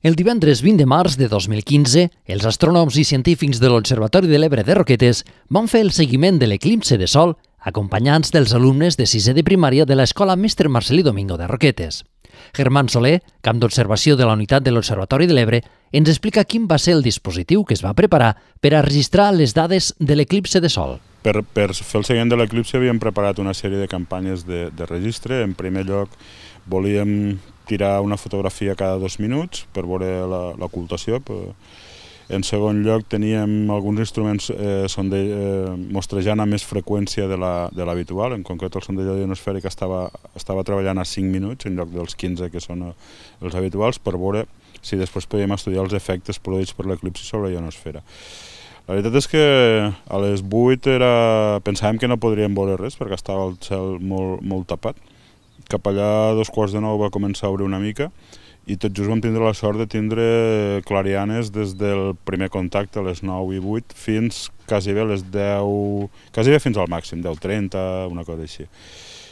El divendres 20 de març de 2015, els astrònoms i científics de l'Observatori de l'Ebre de Roquetes van fer el seguiment de l'eclipse de Sol acompanyants dels alumnes de sisè de primària de l'escola Mestre Marcelí Domingo de Roquetes. Germán Soler, camp d'observació de la unitat de l'Observatori de l'Ebre, ens explica quin va ser el dispositiu que es va preparar per a registrar les dades de l'eclipse de Sol. Per, per fer el seguiment de l'eclipse havíem preparat una sèrie de campanyes de, de registre. En primer lloc, Volíem tirar una fotografia cada dos minuts per veure l'ocultació. En segon lloc, teníem alguns instruments eh, sonde, eh, mostrejant a més freqüència de l'habitual. En concret, el sondejador ionosfèric estava, estava treballant a 5 minuts, en lloc dels 15 que són eh, els habituals, per veure si després podíem estudiar els efectes produïts per l'eclipsi sobre la ionosfera. La veritat és que a les 8 era... pensàvem que no podríem veure res perquè estava el cel molt, molt tapat cap allà a dos quarts de nou va començar a obrir una mica i tot just vam tindre la sort de tindre clarianes des del primer contacte a les 9 i 8 fins quasi bé a les 10, quasi bé fins al màxim, 10.30, una cosa així.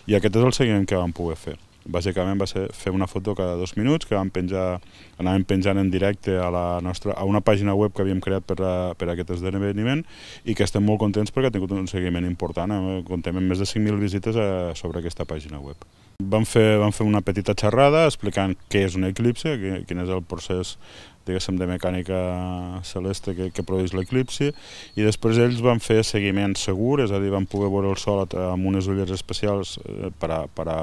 I aquest és el seguiment que vam poder fer bàsicament va ser fer una foto cada dos minuts que vam penjar, anàvem penjant en directe a, la nostra, a una pàgina web que havíem creat per, a, per a aquest esdeveniment i que estem molt contents perquè ha tingut un seguiment important, eh? comptem amb més de 5.000 visites a, eh, sobre aquesta pàgina web. Vam fer, vam fer una petita xerrada explicant què és un eclipse, quin és el procés diguéssim, de mecànica celeste que, que produeix l'eclipsi, i després ells van fer seguiment segur, és a dir, van poder veure el Sol amb unes ulleres especials eh, per a, per a,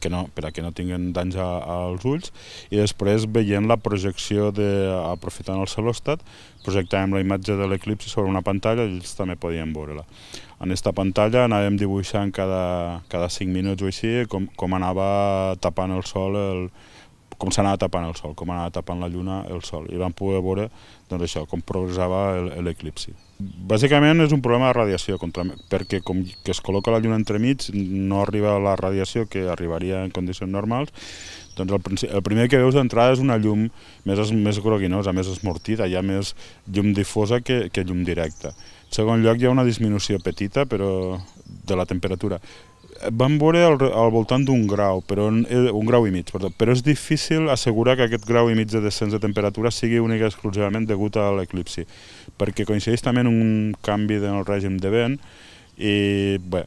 que, no, per a que no tinguin danys als ulls, i després veient la projecció, de, aprofitant el celostat, projectàvem la imatge de l'eclipsi sobre una pantalla i ells també podien veure-la. En aquesta pantalla anàvem dibuixant cada, cada 5 minuts o així com, com anava tapant el sol el, com s'anava tapant el sol, com anava tapant la lluna el sol, i vam poder veure doncs, això, com progressava l'eclipsi. Bàsicament és un problema de radiació, contra, perquè com que es col·loca la lluna entremig no arriba la radiació que arribaria en condicions normals, doncs el, el primer que veus d'entrada és una llum més, més groguinosa, més esmortida, hi ha més llum difosa que, que llum directa. En segon lloc hi ha una disminució petita però de la temperatura, van veure al, al voltant d'un grau, però eh, un grau i mig, perdó, però és difícil assegurar que aquest grau i mig de descens de temperatura sigui únic exclusivament degut a l'eclipsi, perquè coincideix també en un canvi en el règim de vent i bé,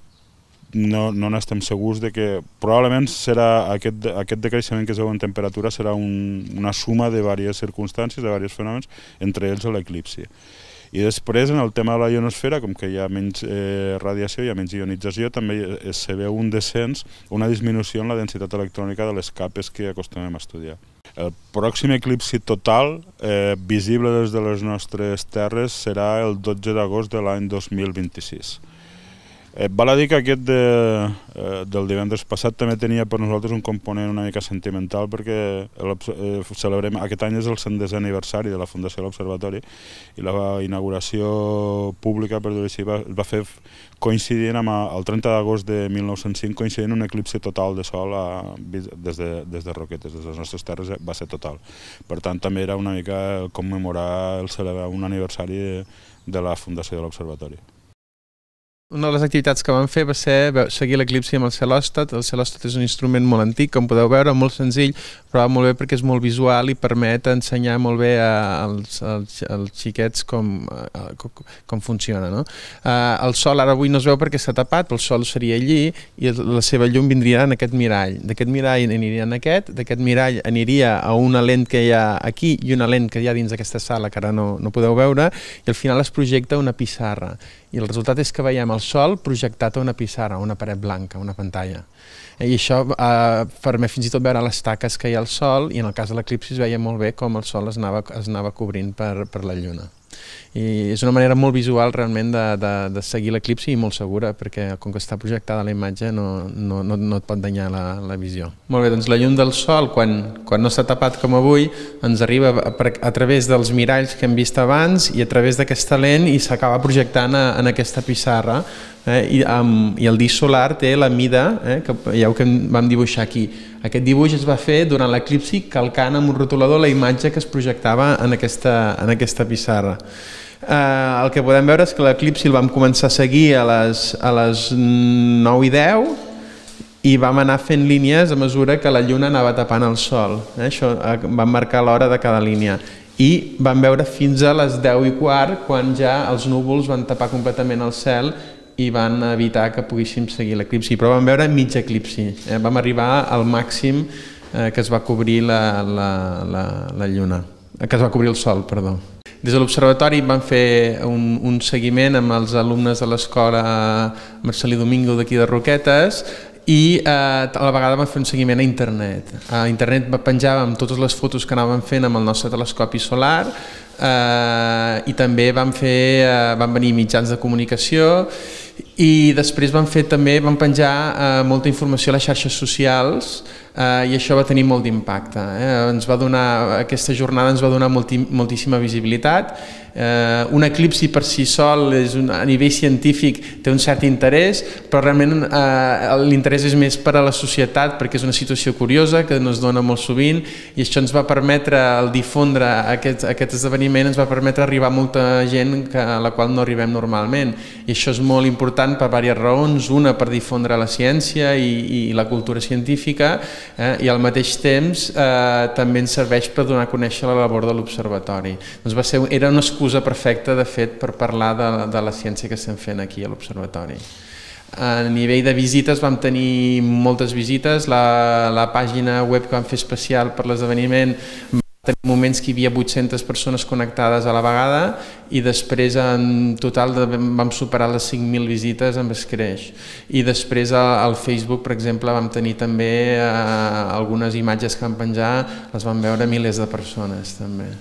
no n'estem no segurs de que probablement serà aquest, aquest decreixement que es veu en temperatura serà un, una suma de diverses circumstàncies, de diversos fenòmens, entre ells l'eclipsi. El i després, en el tema de la ionosfera, com que hi ha menys eh, radiació, i ha menys ionització, també eh, se veu un descens, una disminució en la densitat electrònica de les capes que acostumem a estudiar. El pròxim eclipsi total eh, visible des de les nostres terres serà el 12 d'agost de l'any 2026. Eh, val a dir que aquest de, eh, del divendres passat també tenia per nosaltres un component una mica sentimental perquè el, eh, celebrem, aquest any és el 100è aniversari de la Fundació de l'Observatori i la inauguració pública, per dir-ho així, va, va fer coincidint amb el 30 d'agost de 1905, coincidint un eclipsi total de sol a, des, de, des de Roquetes, des de les nostres terres, eh, va ser total. Per tant, també era una mica commemorar, el celebrar un aniversari de, de la Fundació de l'Observatori una de les activitats que vam fer va ser seguir l'eclipsi amb el celòstat. El celòstat és un instrument molt antic, com podeu veure, molt senzill, però va molt bé perquè és molt visual i permet ensenyar molt bé als, als, als xiquets com, eh, com, com funciona. No? Uh, el sol ara avui no es veu perquè s'ha tapat, el sol seria allí i la seva llum vindria en aquest mirall. D'aquest mirall aniria en aquest, d'aquest mirall aniria a una lent que hi ha aquí i una lent que hi ha dins d'aquesta sala que ara no, no podeu veure i al final es projecta una pissarra. I el resultat és que veiem el sol projectat a una pissarra, a una paret blanca, a una pantalla. Eh, I això eh, permet fins i tot veure les taques que hi ha al sol i en el cas de l'eclipsi es veia molt bé com el sol es anava, es anava cobrint per, per la lluna i és una manera molt visual realment de, de, de seguir l'eclipsi i molt segura perquè com que està projectada la imatge no, no, no, no et pot danyar la, la visió. Molt bé, doncs la llum del sol quan, quan no s'ha tapat com avui ens arriba a, a través dels miralls que hem vist abans i a través d'aquesta lent i s'acaba projectant a, en aquesta pissarra eh, i, amb, i el disc solar té la mida, eh, que ja ho que vam dibuixar aquí. Aquest dibuix es va fer durant l'eclipsi calcant amb un rotulador la imatge que es projectava en aquesta, en aquesta pissarra. Eh, el que podem veure és que l'eclipsi el vam començar a seguir a les, a les 9 i 10 i vam anar fent línies a mesura que la lluna anava tapant el sol. Eh? Això eh, vam marcar l'hora de cada línia i vam veure fins a les 10 i quart quan ja els núvols van tapar completament el cel i van evitar que poguéssim seguir l'eclipsi, però vam veure mig eclipsi. Eh? Vam arribar al màxim eh, que es va cobrir la, la, la, la lluna, eh, que es va cobrir el sol, perdó. Des de l'observatori van fer un, un seguiment amb els alumnes de l'escola Marcelí Domingo d'aquí de Roquetes i eh, a la vegada vam fer un seguiment a internet. A internet penjàvem totes les fotos que anàvem fent amb el nostre telescopi solar eh, i també vam fer, eh, van venir mitjans de comunicació i després vam fer també, vam penjar eh, molta informació a les xarxes socials eh, i això va tenir molt d'impacte. Eh? Ens va donar, aquesta jornada ens va donar molti, moltíssima visibilitat. Eh, un eclipsi per si sol és un, a nivell científic té un cert interès, però realment eh, l'interès és més per a la societat perquè és una situació curiosa que no es dona molt sovint i això ens va permetre el difondre aquest, aquest esdeveniment, ens va permetre arribar a molta gent que, a la qual no arribem normalment. I això és molt important per diverses raons, una per difondre la ciència i, i la cultura científica, eh? i al mateix temps eh, també ens serveix per donar a conèixer la labor de l'Observatori. Doncs va ser, era una excusa perfecta, de fet, per parlar de, de la ciència que estem fent aquí a l'Observatori. A nivell de visites vam tenir moltes visites, la, la pàgina web que vam fer especial per l'esdeveniment Tenim moments que hi havia 800 persones connectades a la vegada i després en total vam superar les 5.000 visites amb Escreix. I després al Facebook, per exemple, vam tenir també eh, algunes imatges que vam penjar, les van veure milers de persones també.